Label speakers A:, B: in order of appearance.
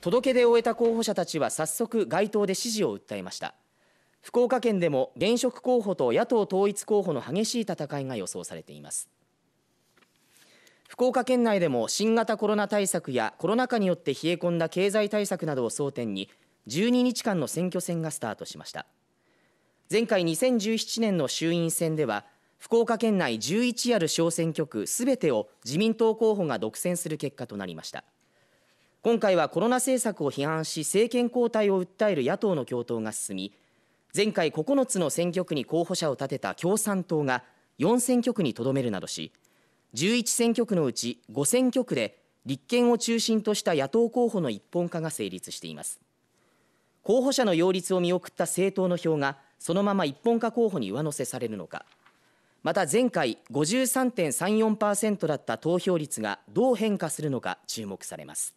A: 届け出を終えた候補者たちは早速街頭で支持を訴えました福岡県でも現職候補と野党統一候補の激しい戦いが予想されています福岡県内でも新型コロナ対策やコロナ禍によって冷え込んだ経済対策などを争点に12日間の選挙戦がスタートしました前回2017年の衆院選では福岡県内11ある小選挙区すべてを自民党候補が独占する結果となりました。今回はコロナ政策を批判し政権交代を訴える野党の共闘が進み前回9つの選挙区に候補者を立てた共産党が4選挙区にとどめるなどし11選挙区のうち5選挙区で立憲を中心とした野党候補の一本化が成立しています候補者の擁立を見送った政党の票がそのまま一本化候補に上乗せされるのかまた前回53.34%だった投票率がどう変化するのか注目されます